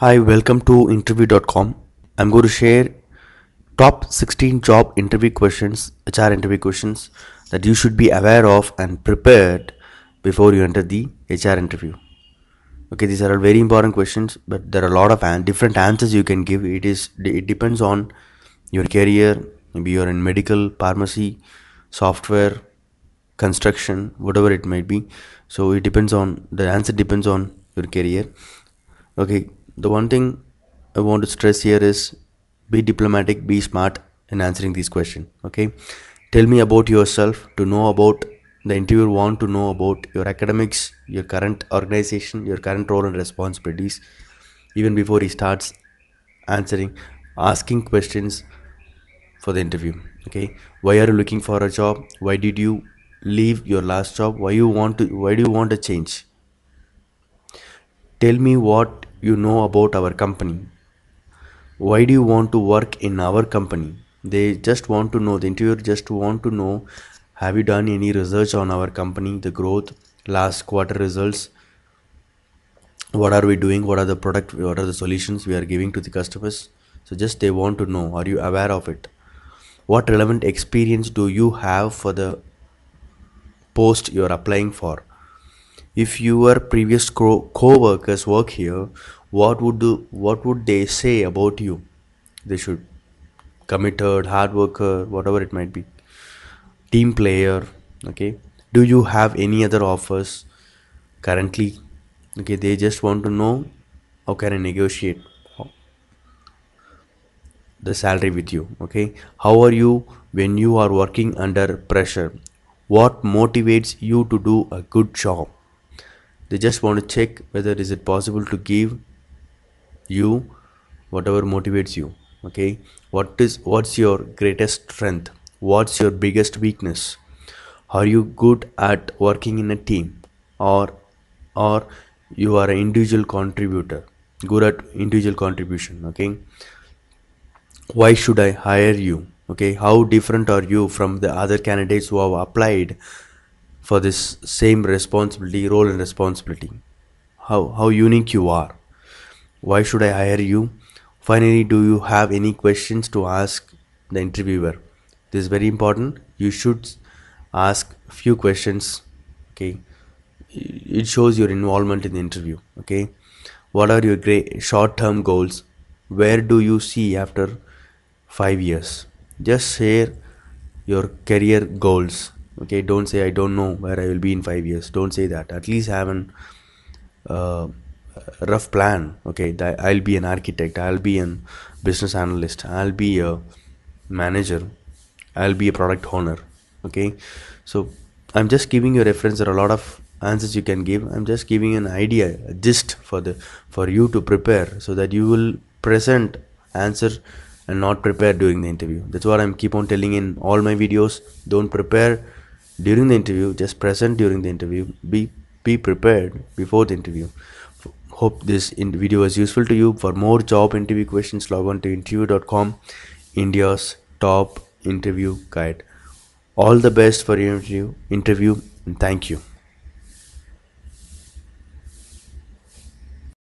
Hi, welcome to interview.com. I'm going to share top 16 job interview questions, HR interview questions that you should be aware of and prepared before you enter the HR interview. Okay, these are all very important questions, but there are a lot of an- different answers you can give. It is it depends on your career. Maybe you're in medical, pharmacy, software, construction, whatever it might be. So it depends on the answer depends on your career. Okay, the one thing I want to stress here is be diplomatic, be smart in answering these questions. Okay, tell me about yourself to know about the interviewer want to know about your academics, your current organization, your current role and responsibilities, even before he starts answering, asking questions for the interview. Okay, why are you looking for a job? Why did you leave your last job? Why you want to? Why do you want a change? Tell me what you know about our company. Why do you want to work in our company? They just want to know, the interviewer just want to know have you done any research on our company, the growth, last quarter results? What are we doing? What are the product? What are the solutions we are giving to the customers? So just they want to know, are you aware of it? What relevant experience do you have for the post you are applying for? if your previous co- workers work here what would do what would they say about you they should committed hard worker whatever it might be team player okay do you have any other offers currently okay they just want to know how can i negotiate the salary with you okay how are you when you are working under pressure what motivates you to do a good job they just want to check whether is it possible to give you whatever motivates you okay what is what's your greatest strength what's your biggest weakness are you good at working in a team or or you are an individual contributor good at individual contribution okay why should i hire you okay how different are you from the other candidates who have applied for this same responsibility, role and responsibility. How, how unique you are. Why should I hire you? Finally, do you have any questions to ask the interviewer? This is very important. You should ask few questions. Okay, it shows your involvement in the interview. Okay, what are your great short-term goals? Where do you see after five years? Just share your career goals okay don't say i don't know where i will be in 5 years don't say that at least have an uh, rough plan okay i'll be an architect i'll be a business analyst i'll be a manager i'll be a product owner okay so i'm just giving you a reference there are a lot of answers you can give i'm just giving an idea a gist for the for you to prepare so that you will present answer and not prepare during the interview that's what i'm keep on telling in all my videos don't prepare during the interview just present during the interview be be prepared before the interview hope this video was useful to you for more job interview questions log on to interview.com india's top interview guide all the best for your interview interview and thank you